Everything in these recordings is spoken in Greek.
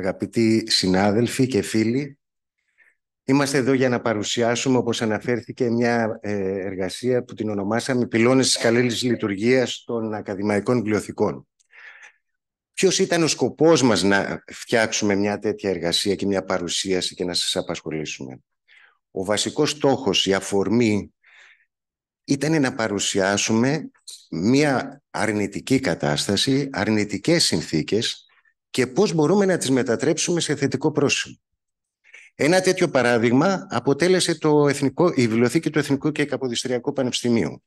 Αγαπητοί συνάδελφοι και φίλοι, είμαστε εδώ για να παρουσιάσουμε, όπως αναφέρθηκε, μια ε, εργασία που την ονομάσαμε «Πυλώνες της καλής λειτουργίας των ακαδημαϊκών βιβλιοθηκών». Ποιος ήταν ο σκοπός μας να φτιάξουμε μια τέτοια εργασία και μια παρουσίαση και να σας απασχολήσουμε. Ο βασικός στόχος, η αφορμή, ήταν να παρουσιάσουμε μια αρνητική κατάσταση, αρνητικές συνθήκες, και πώς μπορούμε να τις μετατρέψουμε σε θετικό πρόσημο. Ένα τέτοιο παράδειγμα αποτέλεσε το Εθνικό, η Βιβλιοθήκη του Εθνικού και Καποδιστριακού Πανεπιστημίου.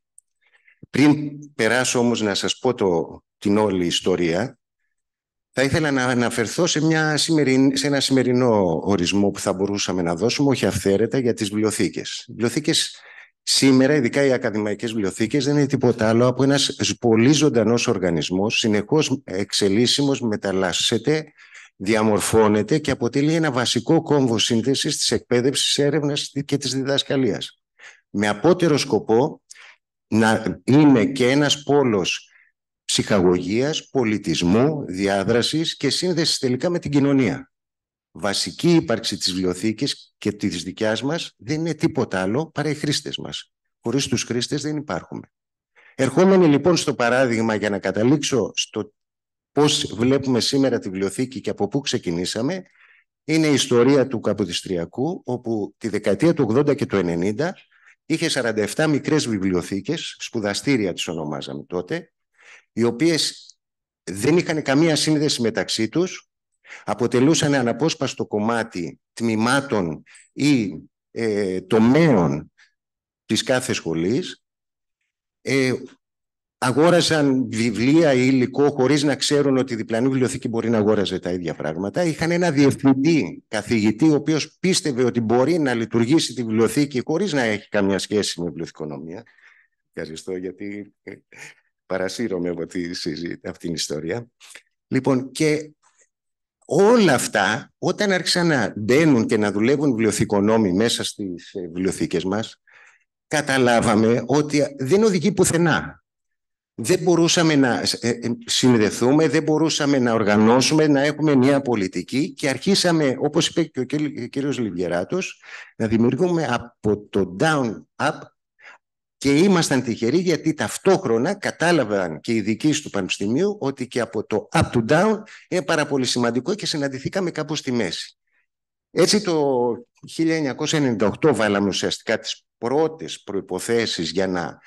Πριν περάσω όμως να σας πω το, την όλη ιστορία, θα ήθελα να αναφερθώ σε, μια σε ένα σημερινό ορισμό που θα μπορούσαμε να δώσουμε, όχι αυθαίρετα, για τις βιβλιοθήκες. βιβλιοθήκες Σήμερα, ειδικά οι ακαδημαϊκές βιβλιοθήκες δεν είναι τίποτα άλλο από ένας πολύ ζωντανός οργανισμός, συνεχώς εξελίσσιμος, μεταλλάσσεται, διαμορφώνεται και αποτελεί ένα βασικό κόμβο σύνθεσης της εκπαίδευσης, έρευνας και της διδασκαλίας. Με απότερο σκοπό να είναι και ένας πόλος ψυχαγωγίας, πολιτισμού, διάδρασης και σύνδεσης τελικά με την κοινωνία βασική ύπαρξη της βιβλιοθήκης και της δικιάς μας δεν είναι τίποτα άλλο παρά οι χρήστες μας. Χωρίς τους χρήστες δεν υπάρχουμε. Ερχόμενοι λοιπόν στο παράδειγμα για να καταλήξω στο πώς βλέπουμε σήμερα τη βιβλιοθήκη και από πού ξεκινήσαμε, είναι η ιστορία του Καποδιστριακού, όπου τη δεκαετία του 80 και του 90 είχε 47 μικρές βιβλιοθήκες, σπουδαστήρια τις ονομάζαμε τότε, οι οποίες δεν είχαν καμία σύνδεση μεταξύ τους, αποτελούσαν αναπόσπαστο κομμάτι τμήματων ή ε, τομέων της κάθε σχολής, ε, αγόραζαν βιβλία ή υλικό χωρίς να ξέρουν ότι η τομεων της καθε βιβλιοθήκη μπορεί να αγόραζε τα ίδια πράγματα. Είχαν ένα διευθυντή καθηγητή, ο οποίος πίστευε ότι μπορεί να λειτουργήσει τη βιβλιοθήκη χωρίς να έχει καμιά σχέση με βιβλιοθηκονομία. Ευχαριστώ γιατί ε, παρασύρωμαι από, τη, βιβλιοθηκη χωρις να εχει καμια σχεση με βιβλιοθηκονομια ευχαριστω γιατι παρασυρωμαι απο τη την ιστορία. Λοιπόν, και Όλα αυτά, όταν άρχισαν να μπαίνουν και να δουλεύουν βιβλιοθηκονόμοι μέσα στις ε, βιβλιοθήκες μας, καταλάβαμε ότι δεν οδηγεί πουθενά. Δεν μπορούσαμε να ε, ε, συνδεθούμε, δεν μπορούσαμε να οργανώσουμε, να έχουμε μια πολιτική και αρχίσαμε, όπως είπε και ο κύριος Λιβιεράτος, να δημιουργούμε από το down-up και ήμασταν τυχεροί γιατί ταυτόχρονα κατάλαβαν και οι ειδικοί του Πανεπιστημίου ότι και από το up to down είναι πάρα πολύ σημαντικό και συναντηθήκαμε κάπου στη μέση. Έτσι το 1998 βάλαμε ουσιαστικά τις πρώτες προϋποθέσεις για να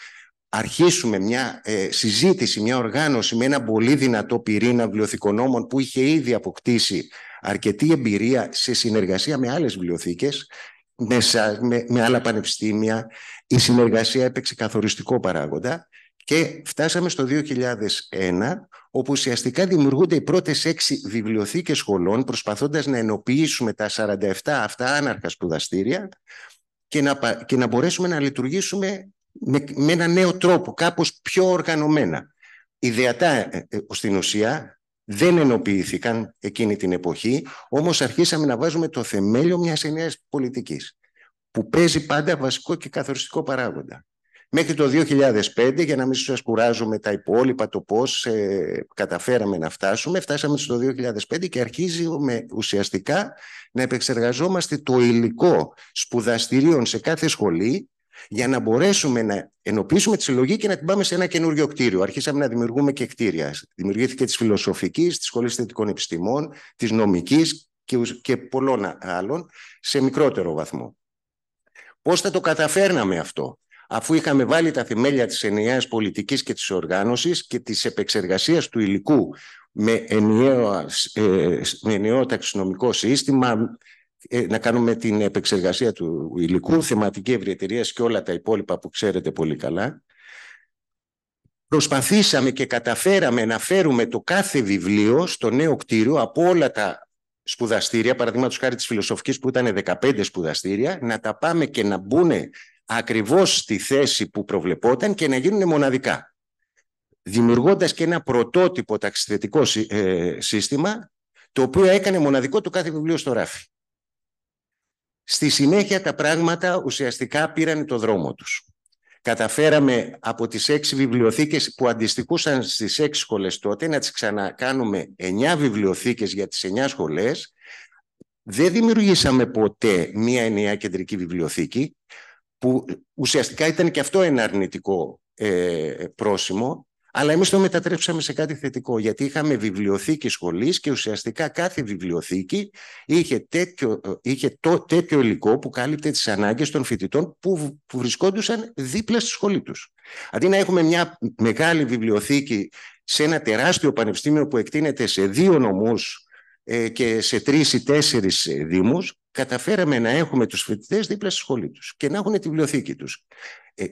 αρχίσουμε μια ε, συζήτηση, μια οργάνωση με ένα πολύ δυνατό πυρήνα βιβλιοθηκονόμων που είχε ήδη αποκτήσει αρκετή εμπειρία σε συνεργασία με άλλες βιβλιοθήκες με, με, με άλλα πανεπιστήμια. Η συνεργασία έπαιξε καθοριστικό παράγοντα και φτάσαμε στο 2001 όπου ουσιαστικά δημιουργούνται οι πρώτες έξι βιβλιοθήκες σχολών προσπαθώντας να ενοποιήσουμε τα 47 αυτά άναρχα σπουδαστήρια και να, και να μπορέσουμε να λειτουργήσουμε με, με ένα νέο τρόπο, κάπως πιο οργανωμένα. Ιδεατά ε, ε, στην ουσία δεν ενοποιήθηκαν εκείνη την εποχή, όμως αρχίσαμε να βάζουμε το θεμέλιο μιας ενιαίας πολιτικής, που παίζει πάντα βασικό και καθοριστικό παράγοντα. Μέχρι το 2005, για να μην σας κουράζουμε τα υπόλοιπα, το πώς ε, καταφέραμε να φτάσουμε, φτάσαμε στο 2005 και αρχίζουμε ουσιαστικά να επεξεργαζόμαστε το υλικό σπουδαστηρίων σε κάθε σχολή, για να μπορέσουμε να ενοποιήσουμε τη συλλογή και να την πάμε σε ένα καινούριο κτίριο. Αρχίσαμε να δημιουργούμε και κτίρια. Δημιουργήθηκε της φιλοσοφικής, της σχολής θετικών επιστημών, της νομικής και πολλών άλλων σε μικρότερο βαθμό. Πώς θα το καταφέρναμε αυτό, αφού είχαμε βάλει τα θεμέλια της ενιαίας πολιτικής και της οργάνωσης και της επεξεργασίας του υλικού με ενιαίο, ε, με ενιαίο ταξινομικό σύστημα, ε, να κάνουμε την επεξεργασία του υλικού, θεματική ευρυεταιρεία και όλα τα υπόλοιπα που ξέρετε πολύ καλά. Προσπαθήσαμε και καταφέραμε να φέρουμε το κάθε βιβλίο στο νέο κτίριο από όλα τα σπουδαστήρια, παραδείγματος χάρη της φιλοσοφικής που ήταν 15 σπουδαστήρια, να τα πάμε και να μπουν ακριβώς στη θέση που προβλεπόταν και να γίνουν μοναδικά. Δημιουργώντας και ένα πρωτότυπο ταξιδετικό ε, σύστημα, το οποίο έκανε μοναδικό το κάθε βιβλίο στο ράφι. Στη συνέχεια τα πράγματα ουσιαστικά πήραν το δρόμο τους. Καταφέραμε από τις έξι βιβλιοθήκες που αντιστοιχούσαν στις έξι σχολές τότε να τις ξανακάνουμε εννιά βιβλιοθήκες για τις εννιά σχολές. Δεν δημιουργήσαμε ποτέ μία ενιαία κεντρική βιβλιοθήκη που ουσιαστικά ήταν και αυτό ένα αρνητικό ε, πρόσημο αλλά εμείς το μετατρέψαμε σε κάτι θετικό, γιατί είχαμε βιβλιοθήκη σχολής και ουσιαστικά κάθε βιβλιοθήκη είχε τέτοιο, είχε το, τέτοιο υλικό που κάλυπτε τις ανάγκες των φοιτητών που, που βρισκόντουσαν δίπλα στη σχολή τους. Αντί να έχουμε μια μεγάλη βιβλιοθήκη σε ένα τεράστιο πανεπιστήμιο που εκτείνεται σε δύο νομούς ε, και σε τρεις ή τέσσερις ε, δήμους, καταφέραμε να έχουμε τους φοιτητές δίπλα στη σχολή τους και να έχουν τη βιβλιοθήκη τους. Ε,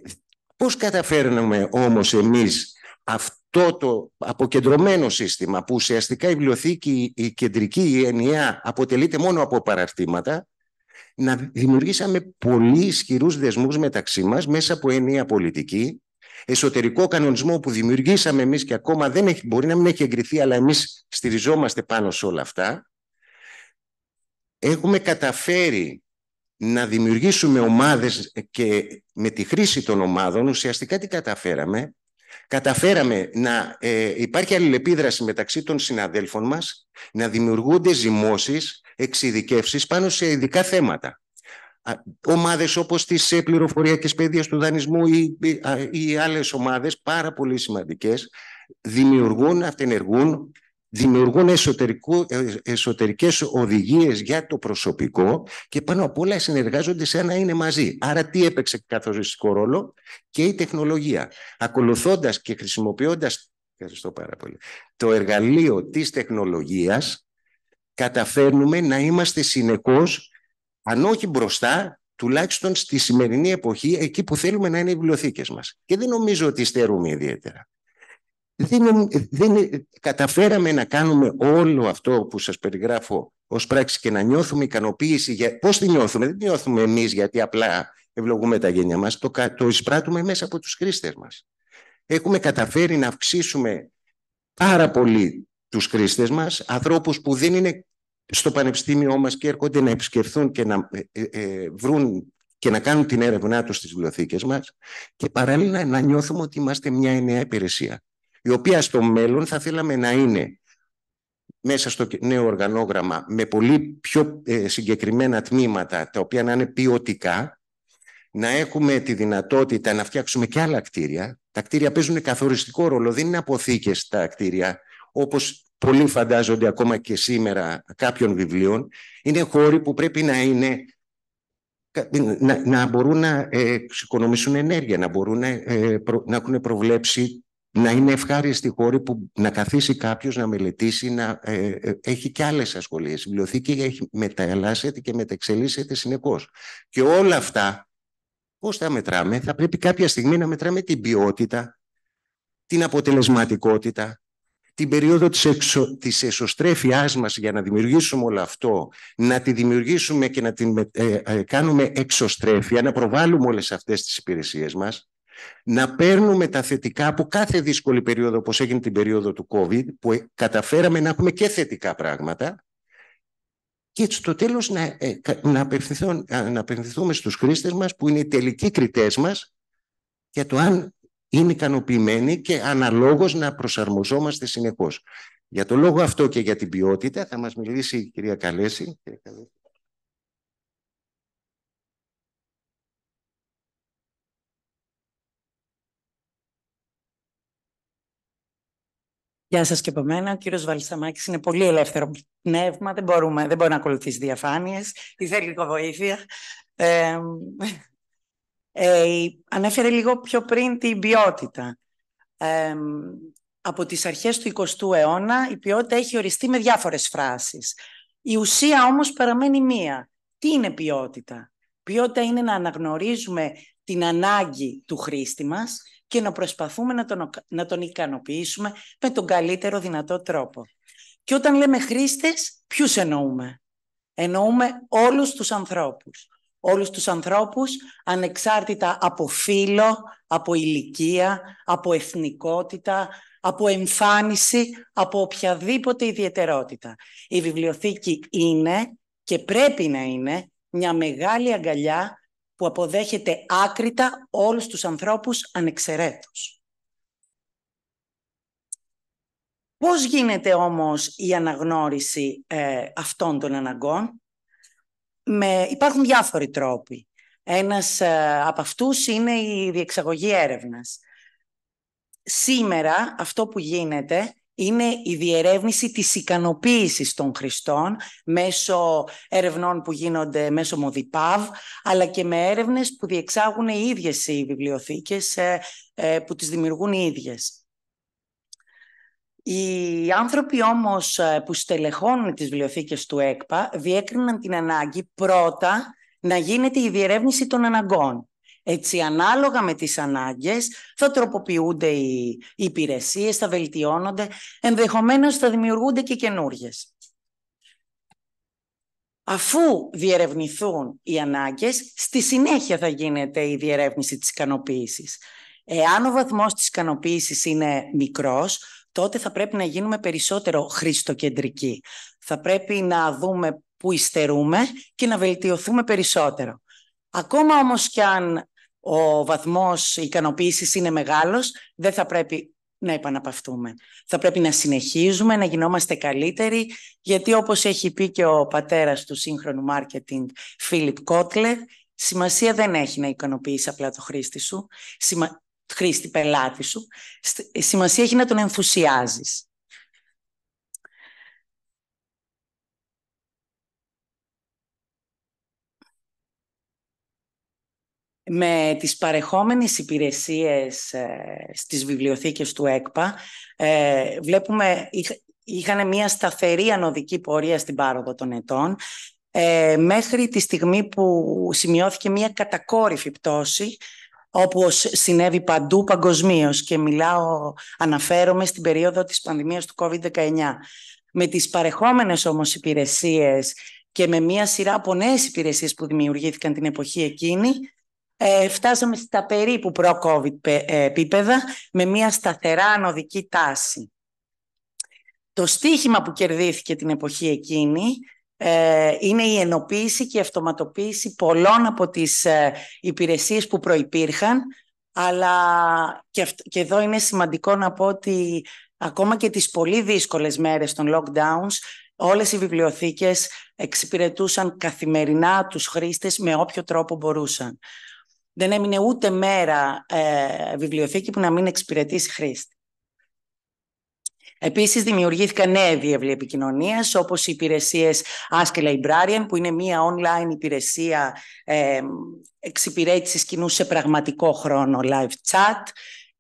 πώς καταφέρναμε όμως εμείς αυτό το αποκεντρωμένο σύστημα που ουσιαστικά η βιβλιοθήκη, η κεντρική, η ενιαία αποτελείται μόνο από παραρτήματα, να δημιουργήσαμε πολύ ισχυρούς δεσμούς μεταξύ μας μέσα από ενιαία πολιτική, εσωτερικό κανονισμό που δημιουργήσαμε εμείς και ακόμα δεν έχει, μπορεί να μην έχει εγκριθεί, αλλά εμείς στηριζόμαστε πάνω σε όλα αυτά. Έχουμε καταφέρει να δημιουργήσουμε ομάδες και με τη χρήση των ομάδων ουσιαστικά τι καταφέραμε, καταφέραμε να ε, υπάρχει αλληλεπίδραση μεταξύ των συναδέλφων μας, να δημιουργούνται ζυμώσεις, εξειδικεύσεις πάνω σε ειδικά θέματα. Ομάδες όπως της ε, και παιδείας του δανεισμού ή, ή, ή άλλες ομάδες πάρα πολύ σημαντικές δημιουργούν, αυτενεργούν δημιουργούν εσωτερικού, ε, εσωτερικές οδηγίες για το προσωπικό και πάνω απ' όλα συνεργάζονται σαν να είναι μαζί. Άρα τι έπαιξε καθοριστικό ρόλο και η τεχνολογία. Ακολουθώντας και χρησιμοποιώντας πάρα πολύ, το εργαλείο της τεχνολογίας καταφέρνουμε να είμαστε συνεχώς, αν όχι μπροστά, τουλάχιστον στη σημερινή εποχή, εκεί που θέλουμε να είναι οι βιβλιοθήκες μας. Και δεν νομίζω ότι στερούμε ιδιαίτερα δεν, ε, δεν καταφέραμε να κάνουμε όλο αυτό που σας περιγράφω ως πράξη και να νιώθουμε ικανοποίηση. Για... Πώς τη νιώθουμε, δεν τη νιώθουμε εμείς γιατί απλά ευλογούμε τα γένια μας, το, το εισπράττουμε μέσα από τους χρήστες μας. Έχουμε καταφέρει να αυξήσουμε πάρα πολύ τους χρήστες μας, ανθρώπους που δεν είναι στο πανεπιστήμιό μας και έρχονται να επισκεφθούν και να ε, ε, βρουν και να κάνουν την έρευνά τους στις βιβλιοθήκες μας και παράλληλα να νιώθουμε ότι είμαστε μια νέα υπηρεσία η οποία στο μέλλον θα θέλαμε να είναι μέσα στο νέο οργανόγραμμα με πολύ πιο ε, συγκεκριμένα τμήματα, τα οποία να είναι ποιοτικά, να έχουμε τη δυνατότητα να φτιάξουμε και άλλα κτίρια. Τα κτίρια παίζουν καθοριστικό ρόλο, δεν είναι αποθήκες τα κτίρια, όπως πολλοί φαντάζονται ακόμα και σήμερα κάποιων βιβλίων. Είναι χώροι που πρέπει να είναι να, μπορούν να ε, εξοικονομήσουν ενέργεια, να μπορούν να, ε, να έχουν προβλέψει να είναι ευχάριστη χώρη που να καθίσει κάποιος να μελετήσει, να ε, ε, ε, έχει και άλλες ασχολίες. Η βιβλιοθήκη έχει μεταλλάσσεται και μεταξελίσσεται συνεχώς. Και όλα αυτά, πώς τα μετράμε, θα πρέπει κάποια στιγμή να μετράμε την ποιότητα, την αποτελεσματικότητα, την περίοδο της, εξο, της εσωστρέφειάς μας για να δημιουργήσουμε όλο αυτό, να τη δημιουργήσουμε και να την κάνουμε εξωστρέφεια, να προβάλλουμε όλες αυτές τις υπηρεσίες μας, να παίρνουμε τα θετικά από κάθε δύσκολη περίοδο, όπως έγινε την περίοδο του COVID, που ε, καταφέραμε να έχουμε και θετικά πράγματα, και το στο τέλος να, ε, να, να απευθυνθούμε στους χρήστες μας, που είναι οι τελικοί κριτές μας, για το αν είναι ικανοποιημένοι και αναλόγως να προσαρμοζόμαστε συνεχώς. Για το λόγο αυτό και για την ποιότητα θα μας μιλήσει η κυρία Καλέση. Γεια σας και από μένα. Ο κύριος Βαλσαμάκης είναι πολύ ελεύθερο πνεύμα. Δεν, μπορούμε, δεν μπορεί να ακολουθήσει διαφάνειες. Τη θέλει λίγο βοήθεια. Ε, ανέφερε λίγο πιο πριν την ποιότητα. Ε, από τις αρχές του 20ου αιώνα η ποιότητα έχει οριστεί με διάφορες φράσεις. Η ουσία όμως παραμένει μία. Τι είναι ποιότητα? Ποιότητα είναι να αναγνωρίζουμε την ανάγκη του χρήστη μας και να προσπαθούμε να τον, να τον ικανοποιήσουμε με τον καλύτερο δυνατό τρόπο. Και όταν λέμε χρήστες, ποιους εννοούμε. Εννοούμε όλους τους ανθρώπους. Όλους τους ανθρώπους, ανεξάρτητα από φύλλο, από ηλικία, από εθνικότητα, από εμφάνιση, από οποιαδήποτε ιδιαιτερότητα. Η βιβλιοθήκη είναι και πρέπει να είναι μια μεγάλη αγκαλιά που αποδέχεται άκρητα όλους τους ανθρώπους ανεξαιρέτως. Πώς γίνεται όμως η αναγνώριση ε, αυτών των αναγκών. Με, υπάρχουν διάφοροι τρόποι. Ένας ε, από αυτούς είναι η διεξαγωγή έρευνας. Σήμερα αυτό που γίνεται είναι η διερεύνηση της ικανοποίησης των χρηστών μέσω ερευνών που γίνονται μέσω Μοδιπάβ, αλλά και με έρευνες που διεξάγουν οι ίδιες οι βιβλιοθήκες ε, ε, που τις δημιουργούν οι ίδιες. Οι άνθρωποι όμως ε, που στελεχώνουν τις βιβλιοθήκες του ΕΚΠΑ διέκριναν την ανάγκη πρώτα να γίνεται η διερεύνηση των αναγκών. Έτσι, ανάλογα με τις ανάγκες θα τροποποιούνται οι υπηρεσίες, θα βελτιώνονται, ενδεχομένως θα δημιουργούνται και καινούριε. Αφού διερευνηθούν οι ανάγκες, στη συνέχεια θα γίνεται η διερεύνηση της ικανοποίησης. Εάν ο βαθμός της ικανοποίησης είναι μικρός, τότε θα πρέπει να γίνουμε περισσότερο χριστοκεντρικοί. Θα πρέπει να δούμε που υστερούμε και να βελτιωθούμε περισσότερο. Ακόμα όμως και αν ο βαθμός ικανοποίησης είναι μεγάλος, δεν θα πρέπει να επαναπαυτούμε. Θα πρέπει να συνεχίζουμε, να γινόμαστε καλύτεροι, γιατί όπως έχει πει και ο πατέρας του σύγχρονου μάρκετινγκ, Φίλιπ Κότλερ, σημασία δεν έχει να ικανοποιείς απλά το χρήστη σου, χρήστη πελάτη σου. Σημασία έχει να τον ενθουσιάζεις. με τις παρεχόμενες υπηρεσίες ε, στις βιβλιοθήκες του ΕΚΠΑ ε, βλέπουμε είχαν μια σταθερή ανωδική πορεία στην πάροδο των ετών ε, μέχρι τη στιγμή που σημειώθηκε μια κατακόρυφη πτώση όπως συνέβη παντού παγκοσμίως και μιλάω, αναφέρομαι στην περίοδο της πανδημίας του COVID-19. Με τις παρεχόμενες όμως υπηρεσίες και με μια σειρά από νέες υπηρεσίες που δημιουργήθηκαν την εποχή εκείνη, ε, φτάσαμε στα περίπου προ-COVID ε, επίπεδα με μια σταθερά ανωδική τάση. Το στίχημα που κερδίθηκε την εποχή εκείνη ε, είναι η ενοποίηση και η αυτοματοποίηση πολλών από τις ε, υπηρεσίες που προϋπήρχαν, αλλά και, και εδώ είναι σημαντικό να πω ότι ακόμα και τις πολύ δύσκολες μέρες των lockdowns, όλες οι βιβλιοθήκες εξυπηρετούσαν καθημερινά τους χρήστες με όποιο τρόπο μπορούσαν δεν έμεινε ούτε μέρα ε, βιβλιοθήκη που να μην εξυπηρετήσει χρήστη. Επίσης δημιουργήθηκαν νέα διεύλοι επικοινωνίας, όπως οι υπηρεσίες Ask a Librarian, που είναι μία online υπηρεσία ε, εξυπηρέτησης κοινού σε πραγματικό χρόνο live chat,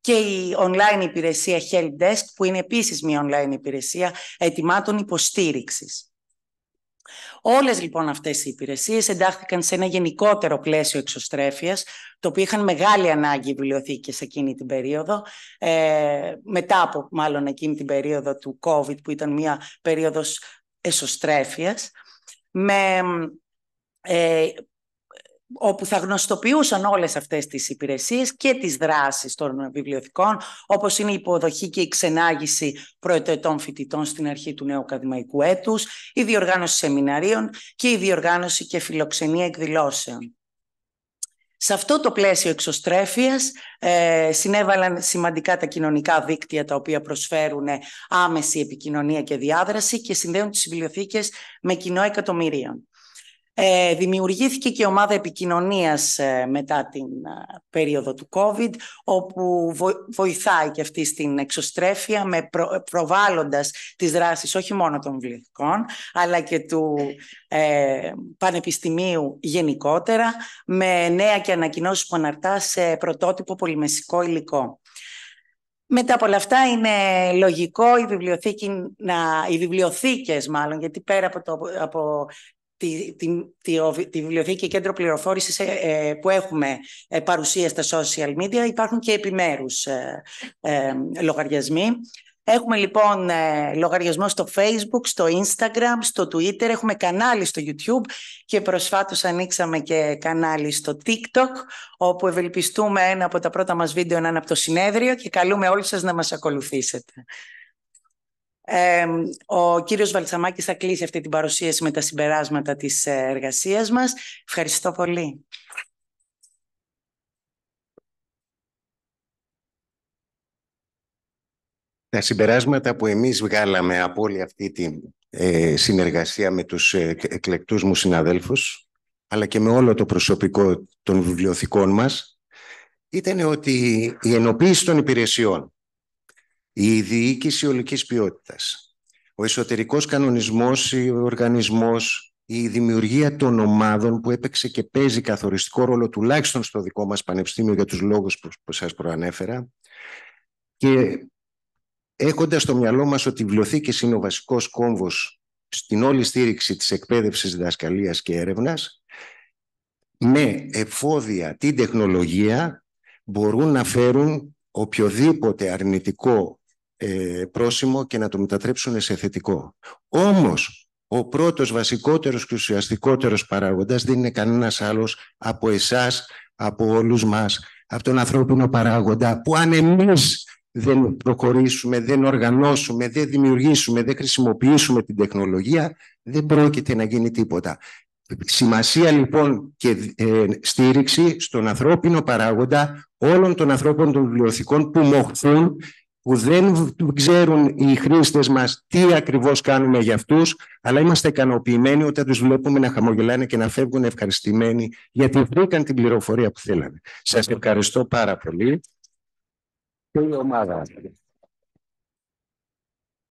και η online υπηρεσία Help Desk, που είναι επίσης μία online υπηρεσία ετοιμάτων υποστήριξης. Όλες λοιπόν αυτές οι υπηρεσίες εντάχθηκαν σε ένα γενικότερο πλαίσιο εξωστρέφειας, το οποίο είχαν μεγάλη ανάγκη οι βιβλιοθήκες εκείνη την περίοδο, ε, μετά από μάλλον εκείνη την περίοδο του COVID, που ήταν μια περίοδος εσωστρέφειας, με ε, όπου θα γνωστοποιούσαν όλες αυτές τις υπηρεσίες και τις δράσεις των βιβλιοθηκών, όπως είναι η υποδοχή και η ξενάγηση πρωτοετών φοιτητών στην αρχή του νέου ακαδημαϊκού έτους, η διοργάνωση σεμιναρίων και η διοργάνωση και φιλοξενία εκδηλώσεων. Σε αυτό το πλαίσιο εξωστρέφειας ε, συνέβαλαν σημαντικά τα κοινωνικά δίκτυα τα οποία προσφέρουν άμεση επικοινωνία και διάδραση και συνδέουν τις βιβλιοθήκες με κοινό εκατομμυρίων. Ε, δημιουργήθηκε και η ομάδα επικοινωνίας ε, μετά την ε, περίοδο του COVID, όπου βοηθάει και αυτή στην εξωστρέφεια, με προ, προβάλλοντας τις δράσεις όχι μόνο των βιβλιοθηκών, αλλά και του πανεπιστημίου γενικότερα, με νέα και ανακοινώσεις που αναρτά σε πρωτότυπο πολυμεσικό υλικό. Μετά από όλα αυτά είναι λογικό η βιβλιοθήκη να, οι βιβλιοθήκες μάλλον, γιατί πέρα από, το, από τη, τη, τη, τη βιβλιοθήκη κέντρο πληροφόρησης ε, ε, που έχουμε ε, παρουσία στα social media. Υπάρχουν και επιμέρους λογαριασμοί. Έχουμε λοιπόν λογαριασμό στο Facebook, στο Instagram, στο Twitter, έχουμε κανάλι στο YouTube και προσφάτως ανοίξαμε και κανάλι στο TikTok όπου ευελπιστούμε ένα από τα πρώτα μας βίντεο να είναι από το συνέδριο και καλούμε όλους σας να μας ακολουθήσετε ο κύριος Βαλτσαμάκης θα κλείσει αυτή την παρουσίαση με τα συμπεράσματα της ε, εργασίας μας. Ευχαριστώ πολύ. Τα συμπεράσματα που εμείς βγάλαμε από όλη αυτή τη ε, συνεργασία με τους ε, εκλεκτούς μου συναδέλφους, αλλά και με όλο το προσωπικό των βιβλιοθηκών μας, ήταν ότι η ενοποίηση των υπηρεσιών η διοίκηση ολικής ποιότητας, ο εσωτερικός κανονισμός, ο οργανισμός, η δημιουργία των ομάδων που έπαιξε και παίζει καθοριστικό ρόλο τουλάχιστον στο δικό μας πανεπιστήμιο για τους λόγους που σας προανέφερα και έχοντας στο μυαλό μας ότι οι είναι ο βασικός κόμβος στην όλη στήριξη της εκπαίδευσης, διδασκαλίας και έρευνας, με εφόδια την τεχνολογία μπορούν να φέρουν οποιοδήποτε αρνητικό ε, πρόσημο και να το μετατρέψουν σε θετικό. Όμως, ο πρώτος βασικότερος και ουσιαστικότερος παράγοντας δεν είναι κανένας άλλος από εσάς, από όλους μας, από τον ανθρώπινο παράγοντα, που αν εμείς δεν προχωρήσουμε, δεν οργανώσουμε, δεν δημιουργήσουμε, δεν χρησιμοποιήσουμε την τεχνολογία, δεν πρόκειται να γίνει τίποτα. Σημασία λοιπόν και ε, στήριξη στον ανθρώπινο παράγοντα όλων των ανθρώπων των βιβλιοθηκών που μοχθούν που δεν ξέρουν οι χρήστες μας τι ακριβώς κάνουμε για αυτούς, αλλά είμαστε ικανοποιημένοι όταν τους βλέπουμε να χαμογελάνε και να φεύγουν ευχαριστημένοι, γιατί βρήκαν την πληροφορία που θέλανε. Σας ευχαριστώ πάρα πολύ και η ομάδα.